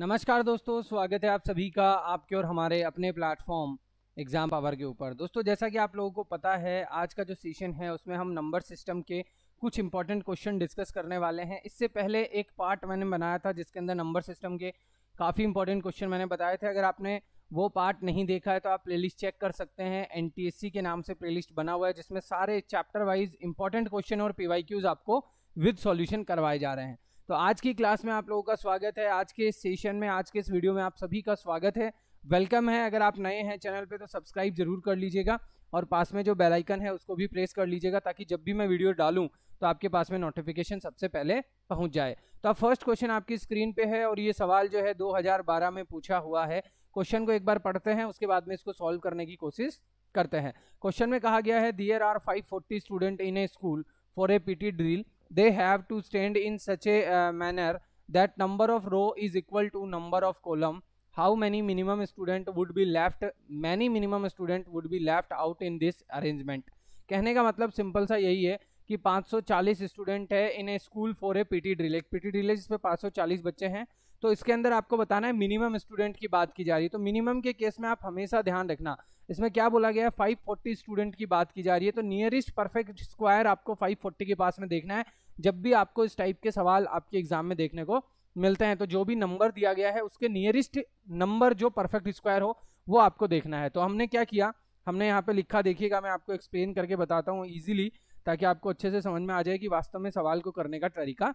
नमस्कार दोस्तों स्वागत है आप सभी का आपके और हमारे अपने प्लेटफॉर्म एग्ज़ाम पावर के ऊपर दोस्तों जैसा कि आप लोगों को पता है आज का जो सेशन है उसमें हम नंबर सिस्टम के कुछ इंपॉर्टेंट क्वेश्चन डिस्कस करने वाले हैं इससे पहले एक पार्ट मैंने बनाया था जिसके अंदर नंबर सिस्टम के काफ़ी इंपॉर्टेंट क्वेश्चन मैंने बताए थे अगर आपने वो पार्ट नहीं देखा है तो आप प्लेलिस्ट चेक कर सकते हैं एन के नाम से प्लेलिस्ट बना हुआ है जिसमें सारे चैप्टर वाइज इंपॉर्टेंट क्वेश्चन और पी आपको विद सॉल्यूशन करवाए जा रहे हैं तो आज की क्लास में आप लोगों का स्वागत है आज के इस सेशन में आज के इस वीडियो में आप सभी का स्वागत है वेलकम है अगर आप नए हैं चैनल पे तो सब्सक्राइब जरूर कर लीजिएगा और पास में जो बेल आइकन है उसको भी प्रेस कर लीजिएगा ताकि जब भी मैं वीडियो डालूं तो आपके पास में नोटिफिकेशन सबसे पहले पहुंच जाए तो अब फर्स्ट क्वेश्चन आपकी स्क्रीन पे है और ये सवाल जो है 2012 में पूछा हुआ है क्वेश्चन को एक बार पढ़ते हैं उसके बाद में इसको सॉल्व करने की कोशिश करते हैं क्वेश्चन में कहा गया है there are forty student in a school for a PT drill they have to stand in such a uh, manner that number of row is equal to number of column how many minimum student would be left many minimum student would be left out in this arrangement कहने का मतलब simple सा यही है कि 540 student है in a school for a PT drills PT drills पे 540 बच्चे हैं तो इसके अंदर आपको बताना है मिनिमम स्टूडेंट की बात की जा रही है तो मिनिमम के केस में आप हमेशा ध्यान रखना इसमें क्या बोला गया है 540 स्टूडेंट की बात की जा रही है तो नियरेस्ट परफेक्ट स्क्वायर आपको 540 के पास में देखना है जब भी आपको इस टाइप के सवाल आपके एग्जाम में देखने को मिलते हैं तो जो भी नंबर दिया गया है उसके नियरेस्ट नंबर जो परफेक्ट स्क्वायर हो वो आपको देखना है तो हमने क्या किया हमने यहाँ पे लिखा देखिएगा मैं आपको एक्सप्लेन करके बताता हूँ ईजिली ताकि आपको अच्छे से समझ में आ जाए कि वास्तव में सवाल को करने का तरीका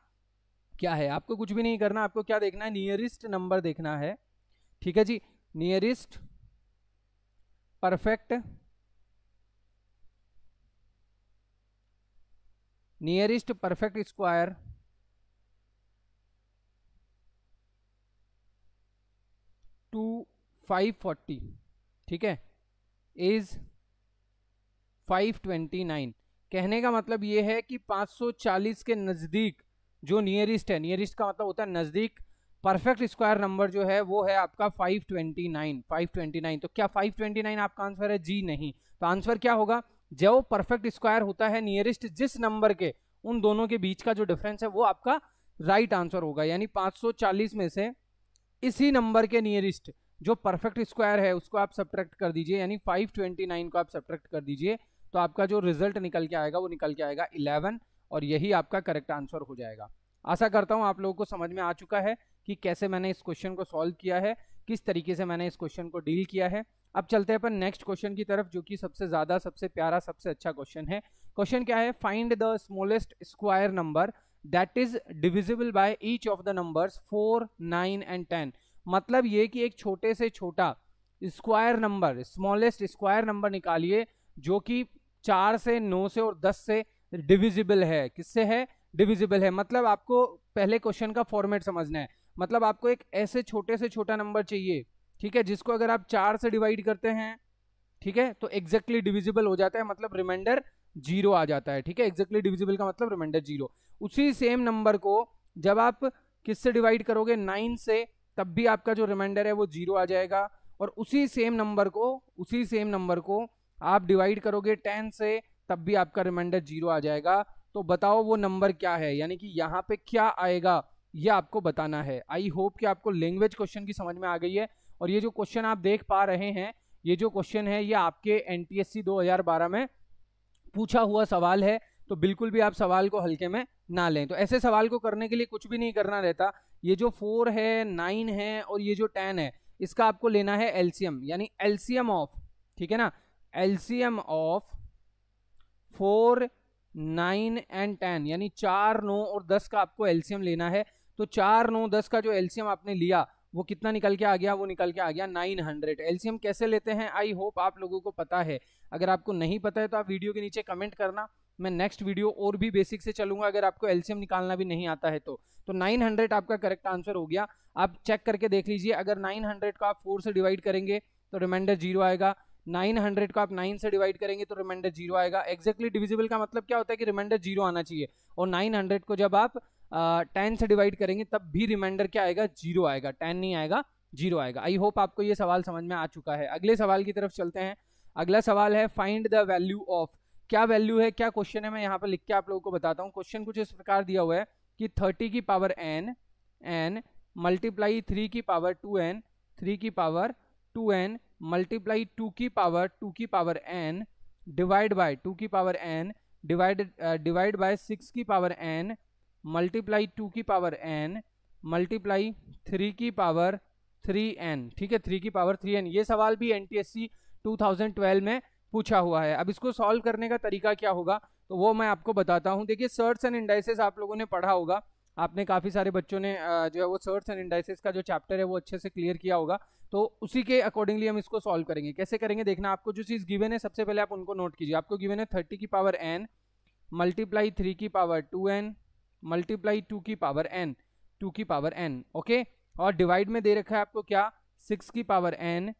क्या है आपको कुछ भी नहीं करना आपको क्या देखना है नियरेस्ट नंबर देखना है ठीक है जी nearest perfect nearest perfect square two five forty ठीक है इज फाइव ट्वेंटी नाइन कहने का मतलब यह है कि 540 के नज़दीक जो नियरेस्ट है नियरेस्ट का मतलब होता है नज़दीक परफेक्ट स्क्वायर नंबर जो है वो है आपका 529 529 तो क्या 529 आपका आंसर है जी नहीं तो आंसर क्या होगा जो परफेक्ट स्क्वायर होता है नियरेस्ट जिस नंबर के उन दोनों के बीच का जो डिफरेंस है वो आपका राइट right आंसर होगा यानी 540 में से इसी नंबर के नियरेस्ट जो परफेक्ट स्क्वायर है उसको आप सब्ट्रैक्ट कर दीजिए यानी 529 को आप सब्ट्रैक्ट कर दीजिए तो आपका जो रिजल्ट निकल के आएगा वो निकल के आएगा इलेवन और यही आपका करेक्ट आंसर हो जाएगा आशा करता हूँ आप लोगों को समझ में आ चुका है कि कैसे मैंने इस क्वेश्चन को सॉल्व किया है किस तरीके से मैंने इस क्वेश्चन को डील किया है अब चलते हैं अपन नेक्स्ट क्वेश्चन की तरफ जो कि सबसे ज़्यादा सबसे प्यारा सबसे अच्छा क्वेश्चन है क्वेश्चन क्या है find the smallest square number that is divisible by each of the numbers four nine and ten मतलब ये कि एक छोटे से छोटा square number smallest square number निकालिए जो कि चार से नौ से और दस से डिविजिबल है किससे है डिविजिबल है मतलब आपको पहले क्वेश्चन का फॉर्मेट समझना है मतलब आपको एक ऐसे छोटे से छोटा नंबर चाहिए ठीक है जिसको अगर आप चार से डिवाइड करते हैं ठीक है तो एग्जैक्टली डिविजिबल हो जाता है मतलब रिमाइंडर जीरो आ जाता है ठीक है एग्जैक्टली डिविजिबल का मतलब रिमाइंडर जीरो उसी सेम नंबर को जब आप किससे डिवाइड करोगे नाइन से तब भी आपका जो रिमाइंडर है वो जीरो आ जाएगा और उसी सेम नंबर को उसी सेम नंबर को आप डिवाइड करोगे टेन से तब भी आपका रिमाइंडर जीरो आ जाएगा तो बताओ वो नंबर क्या है यानी कि यहाँ पे क्या आएगा ये आपको बताना है आई होप कि आपको लैंग्वेज क्वेश्चन की समझ में आ गई है और ये जो क्वेश्चन आप देख पा रहे हैं ये जो क्वेश्चन है ये आपके एन 2012 में पूछा हुआ सवाल है तो बिल्कुल भी आप सवाल को हल्के में ना लें तो ऐसे सवाल को करने के लिए कुछ भी नहीं करना रहता ये जो फोर है नाइन है और ये जो टेन है इसका आपको लेना है एलसीएम यानी एलसीएम ऑफ ठीक है ना LCM of four nine and ten यानी चार नौ और दस का आपको एल्सियम लेना है तो चार नौ दस का जो एल्सियम आपने लिया वो कितना निकल के आ गया वो निकल के आ गया 900 एल्सियम कैसे लेते हैं आई होप आप लोगों को पता है अगर आपको नहीं पता है तो आप वीडियो के नीचे कमेंट करना मैं नेक्स्ट वीडियो और भी बेसिक से चलूंगा अगर आपको एल्सियम निकालना भी नहीं आता है तो तो 900 आपका करेक्ट आंसर हो गया आप चेक करके देख लीजिए अगर 900 को आप फोर से डिवाइड करेंगे तो रिमाइंडर जीरो आएगा 900 को आप 9 से डिवाइड करेंगे तो रिमाइंडर जीरो आएगा एक्जैक्टली डिविजिबल का मतलब क्या होता है कि रिमाइंडर जीरो आना चाहिए और 900 को जब आप टेन से डिवाइड करेंगे तब भी रिमाइंडर क्या आएगा जीरो आएगा टेन नहीं आएगा जीरो आएगा आई होप आपको ये सवाल समझ में आ चुका है अगले सवाल की तरफ चलते हैं अगला सवाल है फाइंड द वैल्यू ऑफ क्या वैल्यू है क्या क्वेश्चन है मैं यहाँ पर लिख के आप लोगों को बताता हूँ क्वेश्चन कुछ इस प्रकार दिया हुआ है कि थर्टी की power n n multiply three की पावर टू एन थ्री की power two n multiply two की पावर टू की power n divide by two की power n divide divide by six की पावर एन मल्टीप्लाई टू की power n multiply three की power three n ठीक है three की पावर थ्री एन ये सवाल भी N T S C two thousand twelve में पूछा हुआ है अब इसको सॉल्व करने का तरीका क्या होगा तो वो मैं आपको बताता हूँ देखिए सर्ट्स एंड इंडाइसेस आप लोगों ने पढ़ा होगा आपने काफ़ी सारे बच्चों ने uh, जो है वो सर्ट्स एंड इंडाइसेस का जो चैप्टर है वो अच्छे से क्लियर किया होगा तो उसी के अकॉर्डिंगली हम इसको सॉल्व करेंगे कैसे करेंगे देखना आपको जो चीज़ गिवन है सबसे पहले आप उनको नोट कीजिए आपको गिवन है थर्टी की पावर एन मल्टीप्लाई थ्री की power two n multiply two की पावर एन टू की पावर एन ओके और डिवाइड में दे रखा है आपको क्या सिक्स की पावर एन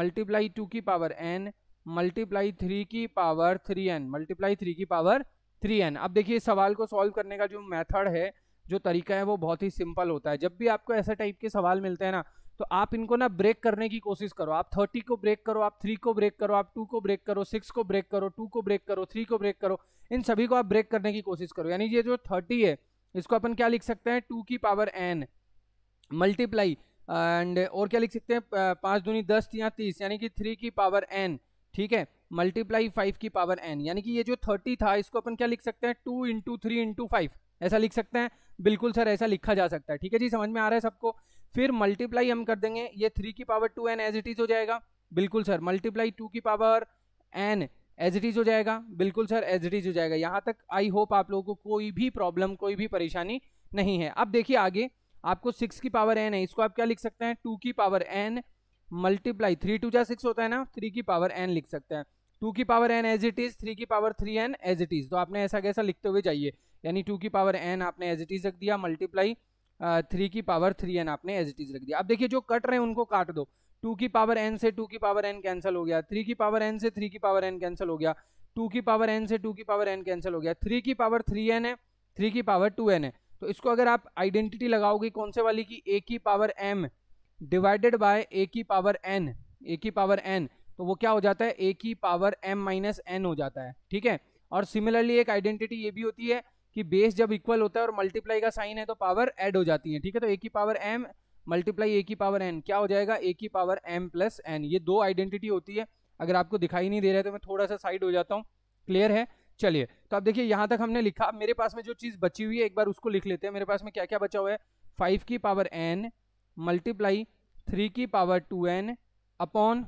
मल्टीप्लाई टू की पावर एन मल्टीप्लाई थ्री की power three n multiply three की पावर थ्री एन अब देखिए सवाल को सॉल्व करने का जो मेथड है जो तरीका है वो बहुत ही सिंपल होता है जब भी आपको ऐसा टाइप के सवाल मिलते हैं ना तो आप इनको ना ब्रेक करने की कोशिश करो आप थर्टी को ब्रेक करो आप थ्री को ब्रेक करो आप टू को ब्रेक करो सिक्स को ब्रेक करो टू को ब्रेक करो थ्री को ब्रेक करो इन सभी को आप ब्रेक करने की कोशिश करो यानी ये जो थर्टी है इसको अपन क्या लिख सकते हैं टू की पावर एन मल्टीप्लाई एंड और क्या लिख सकते हैं पाँच दूनी दस या तीस यानी कि थ्री की पावर एन ठीक है मल्टीप्लाई फाइव की पावर एन यानी कि ये जो थर्टी था इसको अपन क्या लिख सकते हैं two into three into five ऐसा लिख सकते हैं बिल्कुल सर ऐसा लिखा जा सकता है ठीक है जी समझ में आ रहा है सबको फिर मल्टीप्लाई हम कर देंगे ये थ्री की power two n as it is हो जाएगा बिल्कुल सर मल्टीप्लाई टू की power n as it is हो जाएगा बिल्कुल सर एज इट इज हो जाएगा यहाँ तक आई होप आप लोगों को कोई भी प्रॉब्लम कोई भी परेशानी नहीं है अब देखिए आगे आपको सिक्स की पावर एन है इसको आप क्या लिख सकते हैं टू की power n multiply three two जा सिक्स होता है ना थ्री की पावर एन लिख सकते हैं टू की power n as it is three की power three n as it is तो आपने ऐसा कैसा लिखते हुए जाइए यानी टू की पावर एन आपने एज इट इज रख दिया मल्टीप्लाई थ्री की पावर थ्री एन आपने एज इट इज रख दिया अब देखिए जो कट रहे हैं उनको काट दो टू की पावर एन से टू की पावर एन कैंसिल हो गया थ्री की पावर एन से थ्री की पावर एन कैंसिल हो गया टू की पावर एन से टू की पावर एन कैंसिल हो गया थ्री की पावर थ्री एन है थ्री की पावर टू एन है तो इसको अगर आप आइडेंटिटी लगाओगे कौन से वाली की ए की power m divided by a की पावर एन ए की पावर एन तो वो क्या हो जाता है ए की पावर एम माइनस एन हो जाता है ठीक है और सिमिलरली एक आइडेंटिटी ये भी होती है कि बेस जब इक्वल होता है और मल्टीप्लाई का साइन है तो पावर एड हो जाती है ठीक है तो ए की पावर एम मल्टीप्लाई ए की पावर एन क्या हो जाएगा ए की पावर एम प्लस एन ये दो आइडेंटिटी होती है अगर आपको दिखाई नहीं दे रहा है तो मैं थोड़ा सा साइड हो जाता हूँ क्लियर है चलिए तो आप देखिए यहाँ तक हमने लिखा मेरे पास में जो चीज़ बची हुई है एक बार उसको लिख लेते हैं मेरे पास में क्या क्या बचा हुआ है फाइव की पावर एन मल्टीप्लाई थ्री की power two n upon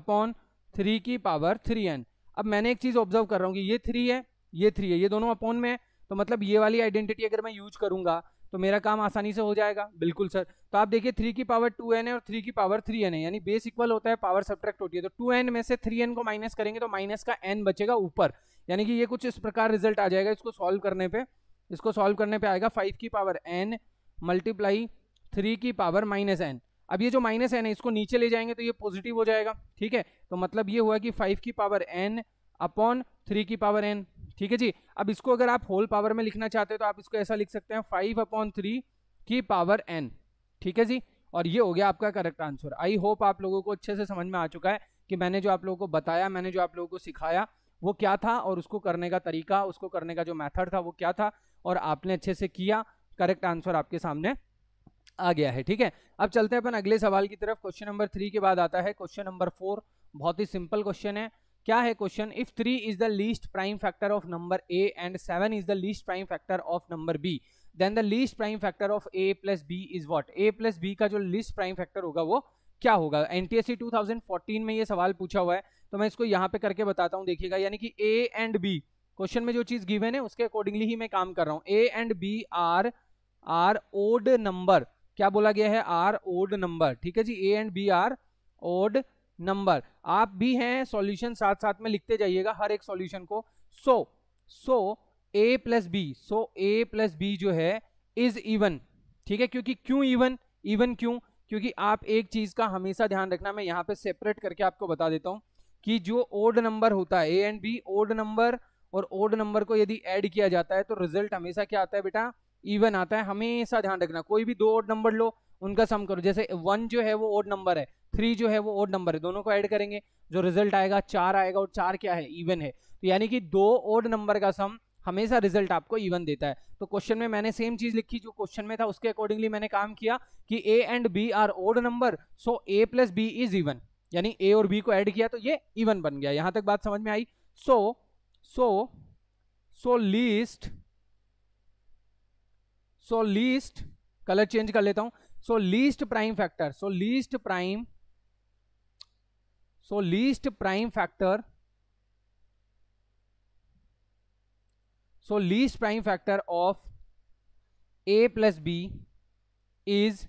upon three की पावर थ्री एन अब मैंने एक चीज़ ऑब्जर्व कर रहा हूँ कि ये थ्री है ये थ्री है ये दोनों अपॉन में है तो मतलब ये वाली आइडेंटिटी अगर मैं यूज करूंगा तो मेरा काम आसानी से हो जाएगा बिल्कुल सर तो आप देखिए थ्री की पावर टू एन है और थ्री की पावर थ्री एन है यानी बेस इक्वल होता है पावर सब्ट्रैक्ट होती है तो टू एन में से थ्री एन को माइनस करेंगे तो माइनस का एन बचेगा ऊपर यानी कि ये कुछ इस प्रकार रिजल्ट आ जाएगा इसको सॉल्व करने पे इसको सॉल्व करने पे आएगा फाइव की पावर एन मल्टीप्लाई थ्री की पावर माइनस एन अब ये जो माइनस एन है इसको नीचे ले जाएंगे तो ये पॉजिटिव हो जाएगा ठीक है तो मतलब ये हुआ कि फाइव की पावर एन अपॉन थ्री की पावर एन ठीक है जी अब इसको अगर आप होल पावर में लिखना चाहते हो तो आप इसको ऐसा लिख सकते हैं फाइव अपॉन थ्री की पावर एन ठीक है जी और ये हो गया आपका करेक्ट आंसर आई होप आप लोगों को अच्छे से समझ में आ चुका है कि मैंने जो आप लोगों को बताया मैंने जो आप लोगों को सिखाया वो क्या था और उसको करने का तरीका उसको करने का जो मैथड था वो क्या था और आपने अच्छे से किया करेक्ट आंसर आपके सामने आ गया है ठीक है अब चलते हैं अपन अगले सवाल की तरफ क्वेश्चन नंबर थ्री के बाद आता है क्वेश्चन नंबर फोर बहुत ही सिंपल क्वेश्चन है क्या है question if three is the least prime factor of number a and seven is the least prime factor of number b then the least prime factor of a plus b is what a plus b का जो least prime factor होगा वो क्या होगा NTSC 2014 में ये सवाल पूछा हुआ है तो मैं इसको यहाँ पे करके बताता हूँ देखिएगा यानी कि ए एंड बी क्वेश्चन में जो चीज गिवन है उसके अकॉर्डिंगली ही मैं काम कर रहा हूँ a and b are are odd number क्या बोला गया है आर ओड नंबर ठीक है जी a and b are odd number आप भी हैं सॉल्यूशन साथ साथ में लिखते जाइएगा हर एक सॉल्यूशन को so so a plus b so a plus b जो है इज इवन ठीक है क्योंकि क्यों इवन इवन क्यों क्योंकि आप एक चीज का हमेशा ध्यान रखना मैं यहाँ पे सेपरेट करके आपको बता देता हूँ कि जो ओड नंबर होता है a and b odd number और ओड नंबर को यदि ऐड किया जाता है तो रिजल्ट हमेशा क्या आता है बेटा इवन आता है हमेशा ध्यान रखना कोई भी दो ओड नंबर लो उनका सम करो जैसे वन जो है वो ओड नंबर है थ्री जो है वो ओड नंबर है दोनों को ऐड करेंगे जो रिजल्ट आएगा चार आएगा और चार क्या है इवन है तो यानी कि दो ओड नंबर का सम हमेशा रिजल्ट आपको इवन देता है तो क्वेश्चन में मैंने सेम चीज लिखी जो क्वेश्चन में था उसके अकॉर्डिंगली मैंने काम किया कि a and b are odd number so a plus b is even यानी ए और बी को ऐड किया तो ये इवन बन गया यहां तक बात समझ में आई so so so least so least colour change कर लेता हूं so least prime factor so least prime so least prime factor so least prime factor of a plus b is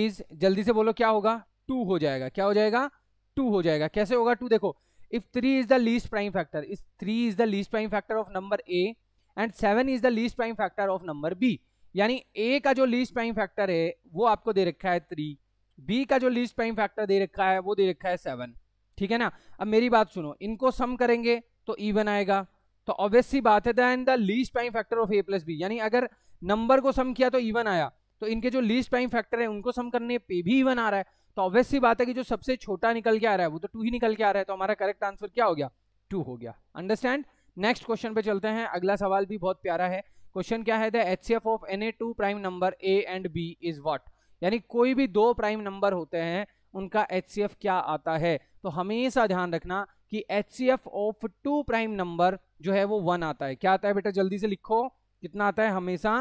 is जल्दी से बोलो क्या होगा टू हो जाएगा क्या हो जाएगा टू हो जाएगा कैसे होगा टू देखो if three is the least prime factor if three is the least prime factor of number a and seven is the least prime factor of number b यानी ए का जो लीस्ट प्राइम फैक्टर है वो आपको दे रखा है three B का जो लीस्ट प्राइम फैक्टर दे रखा है वो दे रखा है सेवन ठीक है ना अब मेरी बात सुनो इनको सम करेंगे तो इवन आएगा तो ऑब्वियसली बात है then the least prime factor of a plus b यानी अगर नंबर को सम किया तो इवन आया तो इनके जो लीस्ट प्राइम फैक्टर है उनको सम करने पे भी इवन आ रहा है तो ऑब्वियसली बात है कि जो सबसे छोटा निकल के आ रहा है वो तो टू ही निकल के आ रहा है तो हमारा करेक्ट आंसर क्या हो गया टू हो गया अंडरस्टैंड नेक्स्ट क्वेश्चन पे चलते हैं अगला सवाल भी बहुत प्यारा है क्वेश्चन क्या है the H of an prime number a and b is what यानी कोई भी दो प्राइम नंबर होते हैं उनका एच क्या आता है तो हमेशा ध्यान रखना कि H of two prime number जो है वो वन आता है क्या आता है बेटा जल्दी से लिखो कितना आता है हमेशा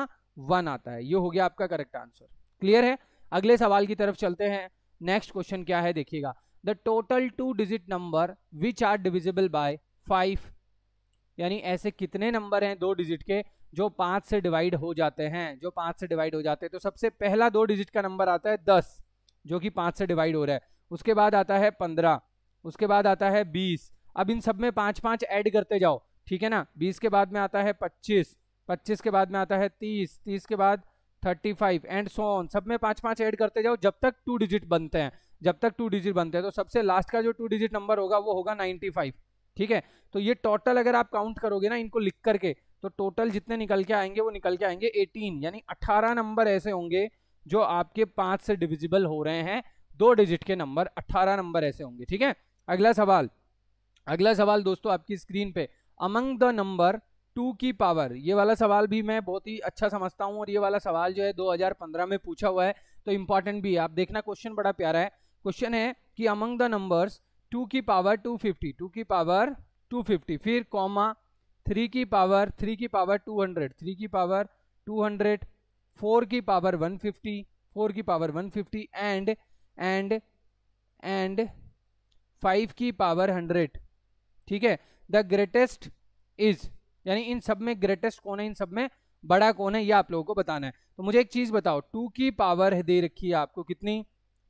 वन आता है ये हो गया आपका करेक्ट आंसर क्लियर है अगले सवाल की तरफ चलते हैं नेक्स्ट क्वेश्चन क्या है देखिएगा the total two digit number which are divisible by five यानी ऐसे कितने नंबर हैं दो डिजिट के जो पाँच से डिवाइड हो जाते हैं जो पाँच से डिवाइड हो जाते हैं तो सबसे पहला दो डिजिट का नंबर आता है दस जो कि पाँच से डिवाइड हो रहा है उसके बाद आता है पंद्रह उसके बाद आता है बीस अब इन सब में पाँच पाँच ऐड करते जाओ ठीक है ना बीस के बाद में आता है पच्चीस पच्चीस के बाद में आता है तीस तीस के बाद thirty five and so on सब में पाँच पाँच ऐड करते जाओ जब तक टू डिजिट बनते हैं जब तक टू डिजिट बनते हैं तो सबसे लास्ट का जो टू डिजिट नंबर होगा वो होगा नाइन्टी फाइव ठीक है तो ये टोटल अगर आप काउंट करोगे ना इनको लिख करके तो टोटल जितने निकल के आएंगे वो निकल के आएंगे 18 यानी 18 नंबर ऐसे होंगे जो आपके पांच से डिविजिबल हो रहे हैं दो डिजिट के नंबर 18 नंबर ऐसे होंगे ठीक है अगला सवाल अगला सवाल दोस्तों आपकी स्क्रीन पे अमंग द नंबर टू की पावर ये वाला सवाल भी मैं बहुत ही अच्छा समझता हूँ और ये वाला सवाल जो है दो में पूछा हुआ है तो इंपॉर्टेंट भी है आप देखना क्वेश्चन बड़ा प्यारा है क्वेश्चन है कि अमंग द नंबर्स टू की पावर 250 टू की पावर 250 फिर कॉमा थ्री की पावर थ्री की पावर टू हंड्रेड थ्री की पावर टू हंड्रेड फोर की पावर वन फिफ्टी फोर की power one fifty and and and five की पावर हंड्रेड ठीक है द ग्रेटेस्ट इज यानी इन सब में ग्रेटेस्ट कौन है इन सब में बड़ा कौन है ये आप लोगों को बताना है तो मुझे एक चीज़ बताओ टू की पावर दे रखी है आपको कितनी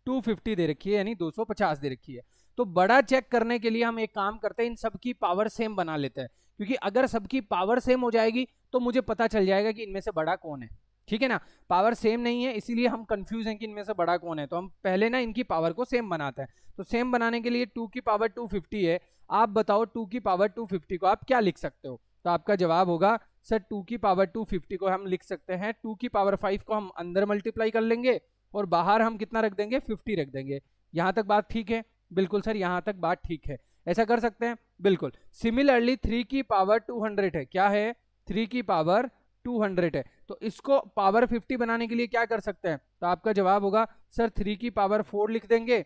250 दे रखी है यानी 250 दे रखी है तो बड़ा चेक करने के लिए हम एक काम करते हैं इन सब की पावर सेम बना लेते हैं क्योंकि अगर सबकी पावर सेम हो जाएगी तो मुझे पता चल जाएगा कि इनमें से बड़ा कौन है ठीक है ना पावर सेम नहीं है इसीलिए हम कंफ्यूज हैं कि इनमें से बड़ा कौन है तो हम पहले ना इनकी पावर को सेम बनाते हैं तो सेम बनाने के लिए टू की पावर टू फिफ्टी है आप बताओ टू की पावर टू फिफ्टी को आप क्या लिख सकते हो तो आपका जवाब होगा सर टू की पावर टू फिफ्टी को हम लिख सकते हैं टू की पावर फाइव को हम अंदर मल्टीप्लाई कर लेंगे और बाहर हम कितना रख देंगे फिफ्टी रख देंगे यहाँ तक बात ठीक है बिल्कुल सर यहाँ तक बात ठीक है ऐसा कर सकते हैं बिल्कुल सिमिलरली थ्री की पावर टू हंड्रेड है क्या है थ्री की पावर टू हंड्रेड है तो इसको पावर फिफ्टी बनाने के लिए क्या कर सकते हैं तो आपका जवाब होगा सर थ्री की पावर फोर लिख देंगे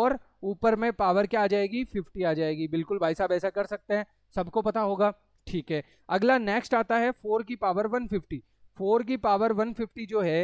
और ऊपर में पावर क्या आ जाएगी फिफ्टी आ जाएगी बिल्कुल भाई साहब ऐसा कर सकते हैं सबको पता होगा ठीक है अगला नेक्स्ट आता है फोर की पावर वन फिफ्टी फोर की पावर वन फिफ्टी जो है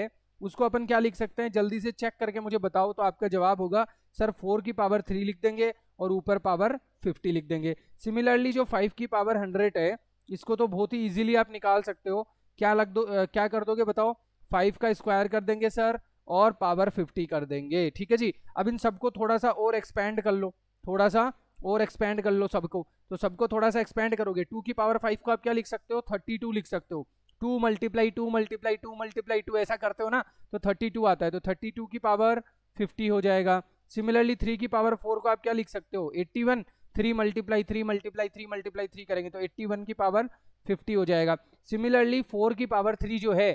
उसको अपन क्या लिख सकते हैं जल्दी से चेक करके मुझे बताओ तो आपका जवाब होगा सर फोर की पावर थ्री लिख देंगे और ऊपर पावर फिफ्टी लिख देंगे सिमिलरली जो फाइव की पावर हंड्रेड है इसको तो बहुत ही इजीली आप निकाल सकते हो क्या लग दो आ, क्या कर दोगे बताओ फाइव का स्क्वायर कर देंगे सर और पावर फिफ्टी कर देंगे ठीक है जी अब इन सबको थोड़ा सा और एक्सपेंड कर लो थोड़ा सा और एक्सपेंड कर लो सबको तो सबको थोड़ा सा एक्सपेंड करोगे टू की पावर फाइव को आप क्या लिख सकते हो थर्टी टू लिख सकते हो two multiply two multiply two multiply two ऐसा करते हो ना तो थर्टी टू आता है तो थर्टी टू की पावर फिफ्टी हो जाएगा सिमिलरली थ्री की पावर फोर को आप क्या लिख सकते हो eighty one three multiply three multiply three multiply three करेंगे तो एट्टी वन की पावर फिफ्टी हो जाएगा सिमिलरली फोर की पावर थ्री जो है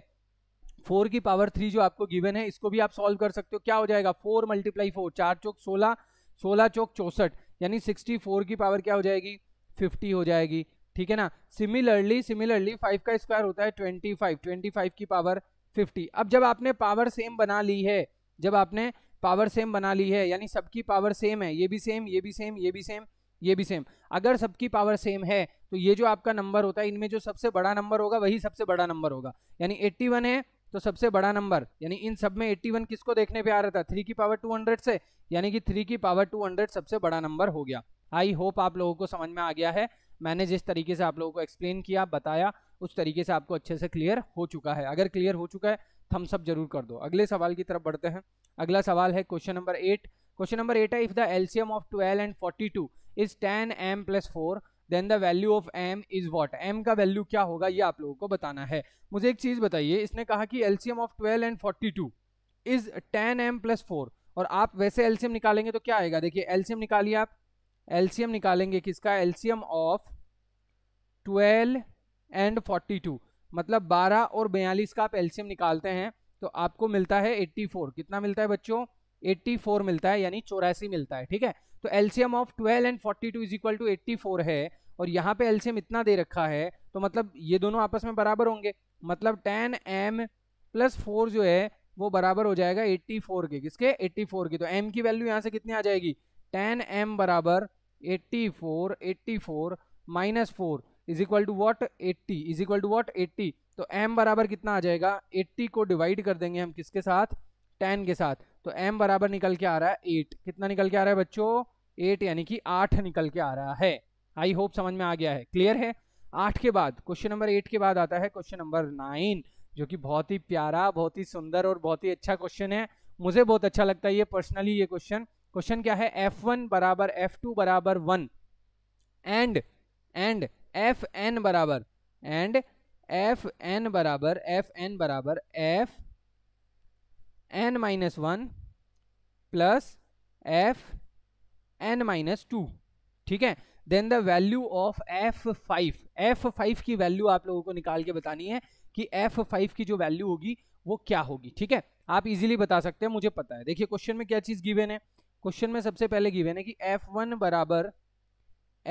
फोर की पावर थ्री जो आपको गिवन है इसको भी आप सॉल्व कर सकते हो क्या हो जाएगा फोर मल्टीप्लाई फोर चार चौक सोलह सोलह चौक चौसठ यानी सिक्सटी फोर की पावर क्या हो जाएगी फिफ्टी हो जाएगी ठीक है ना सिमिलरली सिमिलरली फाइव का स्क्वायर होता है ट्वेंटी फाइव ट्वेंटी फाइव की पावर फिफ्टी अब जब आपने पावर सेम बना ली है जब आपने पावर सेम बना ली है यानी सबकी पावर सेम है ये भी सेम ये भी सेम ये भी सेम ये भी सेम अगर सबकी पावर सेम है तो ये जो आपका नंबर होता है इनमें जो सबसे बड़ा नंबर होगा वही सबसे बड़ा नंबर होगा यानी एट्टी है तो सबसे बड़ा नंबर यानी इन सब में 81 किसको देखने पे आ रहा था थ्री की पावर हंड्रेड से यानी कि थ्री की पावर हंड्रेड सबसे बड़ा नंबर हो गया आई होप आप लोगों को समझ में आ गया है मैंने जिस तरीके से आप लोगों को एक्सप्लेन किया बताया उस तरीके से आपको अच्छे से क्लियर हो चुका है अगर क्लियर हो चुका है थम्सअप जरूर कर दो अगले सवाल की तरफ बढ़ते हैं अगला सवाल है question number eight question number eight है if the LCM of twelve and forty two is ten M plus four then the value of M is what M का वैल्यू क्या होगा ये आप लोगों को बताना है मुझे एक चीज़ बताइए इसने कहा कि LCM of twelve and forty two is ten M plus four और आप वैसे एल्सियम निकालेंगे तो क्या आएगा देखिए एल्सियम निकालिए आप एल्सियम निकालेंगे किसका LCM of twelve and forty two मतलब बारह और बयालीस का आप एल्सियम निकालते हैं तो आपको मिलता है एट्टी फोर कितना मिलता है बच्चों 84 मिलता है यानी चौरासी मिलता है ठीक है तो LCM of 12 and 42 two is equal to eighty है और यहाँ पे एल्सियम इतना दे रखा है तो मतलब ये दोनों आपस में बराबर होंगे मतलब टेन एम प्लस फोर जो है वो बराबर हो जाएगा 84 के किसके 84 के तो m की वैल्यू यहाँ से कितनी आ जाएगी टेन एम बराबर eighty four eighty four minus four is equal to what eighty is equal to what eighty तो m बराबर कितना आ जाएगा 80 को डिवाइड कर देंगे हम किसके साथ 10 के साथ तो एम बराबर निकल के आ रहा है एट कितना निकल के आ रहा है बच्चों एट यानी कि आठ निकल के आ रहा है आई होप समझ में आ गया है क्लियर है आठ के बाद क्वेश्चन नंबर एट के बाद आता है क्वेश्चन नंबर नाइन जो कि बहुत ही प्यारा बहुत ही सुंदर और बहुत ही अच्छा क्वेश्चन है मुझे बहुत अच्छा लगता है ये पर्सनली ये क्वेश्चन क्वेश्चन क्या है एफ वन बराबर एफ टू बराबर one and and F N बराबर एंड एफ एन बराबर एफ एन बराबर F N minus one plus F N minus two ठीक है then the value of F five F five की value आप लोगों को निकाल के बतानी है कि एफ फाइव की जो वैल्यू होगी वो क्या होगी ठीक है आप इजीली बता सकते हैं मुझे पता है देखिए क्वेश्चन में क्या चीज़ गिवेन है क्वेश्चन में सबसे पहले गिवेन है कि एफ वन बराबर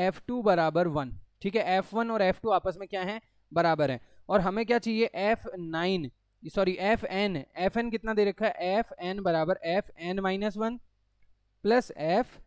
एफ टू बराबर वन ठीक है एफ वन और एफ टू आपस में क्या है बराबर है और हमें क्या चाहिए F nine sorry F N F N कितना दे रखा है एफ एन बराबर F N minus one plus F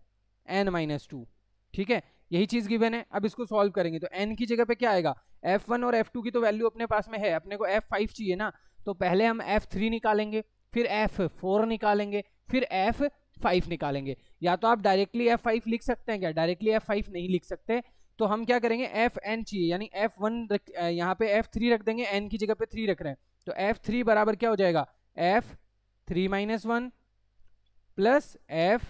N minus two ठीक है यही चीज गिवन है अब इसको सॉल्व करेंगे तो एन की जगह पे क्या आएगा एफ वन और एफ टू की तो वैल्यू अपने पास में है अपने को एफ फाइव चाहिए ना तो पहले हम एफ थ्री निकालेंगे फिर एफ फोर निकालेंगे फिर एफ फाइव निकालेंगे या तो आप डायरेक्टली एफ फाइव लिख सकते हैं क्या डायरेक्टली एफ फाइव नहीं लिख सकते तो हम क्या करेंगे एफ एन चाहिए यानी एफ वन रख यहाँ पे एफ थ्री रख देंगे एन की जगह पे थ्री रख रहे हैं तो एफ थ्री बराबर क्या हो जाएगा F three minus one plus F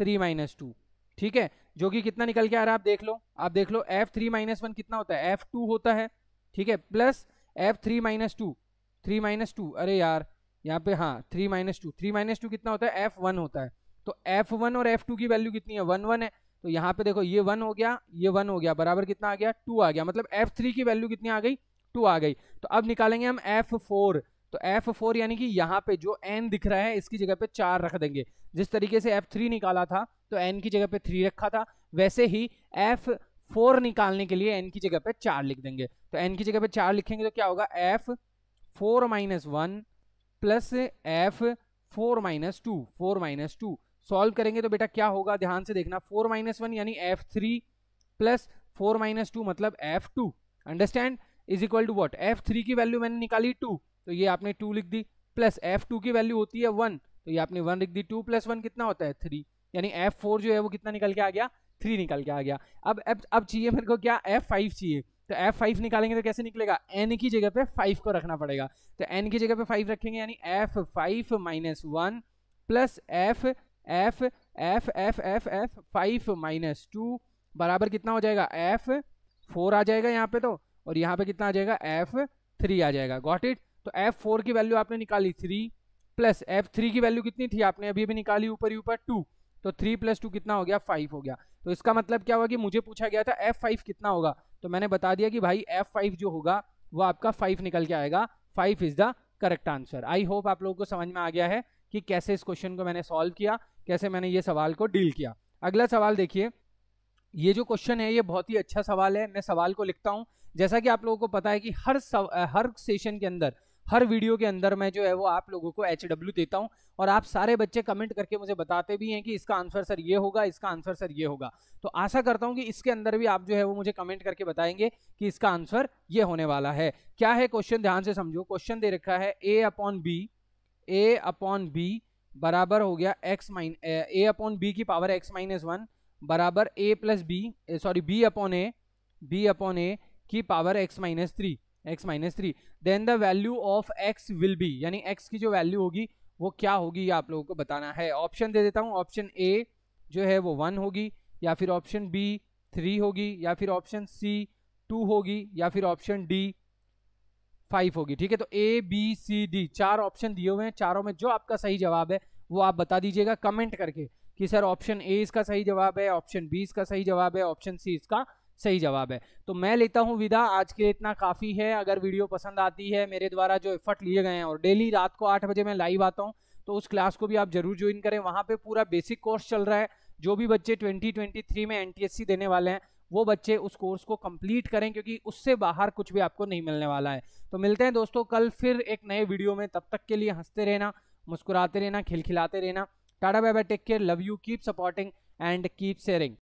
three minus two ठीक है जो कि कितना निकल के आ रहा है आप देख लो आप देख लो एफ थ्री माइनस वन कितना होता है एफ टू होता है ठीक है plus F three minus two three minus two अरे यार यहाँ पे हाँ three minus two three minus two कितना होता है एफ वन होता है तो एफ वन और एफ टू की वैल्यू कितनी है वन वन है तो यहाँ पे देखो ये वन हो गया ये वन हो गया बराबर कितना आ गया टू आ गया मतलब एफ थ्री की वैल्यू कितनी आ गई टू आ गई तो अब निकालेंगे हम एफ फोर तो एफ फोर यानी कि यहाँ पे जो एन दिख रहा है इसकी जगह पे चार रख देंगे जिस तरीके से एफ थ्री निकाला था तो एन की जगह पे थ्री रखा था वैसे ही एफ फोर निकालने के लिए एन की जगह पे चार लिख देंगे तो एन की जगह पे चार लिखेंगे तो क्या होगा F four minus one plus F four minus two four minus two solve करेंगे तो बेटा क्या होगा ध्यान से देखना फोर माइनस वन यानी F three plus four minus two मतलब F two understand is equal to what F three की वैल्यू मैंने निकाली टू तो ये आपने टू लिख दी प्लस एफ टू की वैल्यू होती है वन तो ये आपने वन लिख दी टू प्लस वन कितना होता है थ्री यानी एफ फोर जो है वो कितना निकल के आ गया थ्री निकल के आ गया अब अब, अब चाहिए मेरे को क्या एफ फाइव चाहिए तो एफ फाइव निकालेंगे तो कैसे निकलेगा एन की जगह पे फाइव को रखना पड़ेगा तो एन की जगह पे फाइव रखेंगे यानी F five minus one plus F F F F F F five minus two बराबर कितना हो जाएगा एफ फोर आ जाएगा यहाँ पे तो और यहाँ पे कितना आ जाएगा एफ थ्री आ जाएगा गॉट इट तो एफ फोर की वैल्यू आपने निकाली थ्री प्लस एफ थ्री की वैल्यू कितनी थी आपने अभी भी निकाली ऊपर ही ऊपर टू तो थ्री प्लस टू कितना हो गया फाइव हो गया तो इसका मतलब क्या हुआ कि मुझे पूछा गया था एफ फाइव कितना होगा तो मैंने बता दिया कि भाई एफ फाइव जो होगा वो आपका फाइव निकल के आएगा five is the correct answer I hope आप लोगों को समझ में आ गया है कि कैसे इस क्वेश्चन को मैंने सॉल्व किया कैसे मैंने ये सवाल को डील किया अगला सवाल देखिए ये जो क्वेश्चन है ये बहुत ही अच्छा सवाल है मैं सवाल को लिखता हूँ जैसा कि आप लोगों को पता है कि हर सव, हर सेशन के अंदर हर वीडियो के अंदर मैं जो है वो आप लोगों को एच डब्ल्यू देता हूँ और आप सारे बच्चे कमेंट करके मुझे बताते भी हैं कि इसका आंसर सर ये होगा इसका आंसर सर ये होगा तो आशा करता हूँ कि इसके अंदर भी आप जो है वो मुझे कमेंट करके बताएंगे कि इसका आंसर ये होने वाला है क्या है क्वेश्चन ध्यान से समझो क्वेश्चन दे रखा है A upon B A upon B बराबर हो गया X minus A upon B की पावर एक्स माइनस वन बराबर A plus B sorry B upon A B upon A की power X minus three X minus three then the value of X will be यानी X की जो value होगी वो क्या होगी ये आप लोगों को बताना है ऑप्शन दे देता हूँ ऑप्शन ए जो है वो वन होगी या फिर ऑप्शन बी थ्री होगी या फिर ऑप्शन सी टू होगी या फिर ऑप्शन डी फाइव होगी ठीक है तो ए बी सी डी चार ऑप्शन दिए हुए हैं चारों में जो आपका सही जवाब है वो आप बता दीजिएगा कमेंट करके कि सर ऑप्शन ए इसका सही जवाब है ऑप्शन बी इसका सही जवाब है ऑप्शन सी इसका सही जवाब है तो मैं लेता हूँ विदा आज के लिए इतना काफ़ी है अगर वीडियो पसंद आती है मेरे द्वारा जो एफर्ट लिए गए हैं और डेली रात को आठ बजे मैं लाइव आता हूँ तो उस क्लास को भी आप जरूर ज्वाइन करें वहाँ पर पूरा बेसिक कोर्स चल रहा है जो भी बच्चे ट्वेंटी में एन देने वाले हैं वो बच्चे उस कोर्स को कंप्लीट करें क्योंकि उससे बाहर कुछ भी आपको नहीं मिलने वाला है तो मिलते हैं दोस्तों कल फिर एक नए वीडियो में तब तक के लिए हंसते रहना मुस्कुराते रहना खिलखिलाते रहना tata bye bye take care love you keep supporting and keep sharing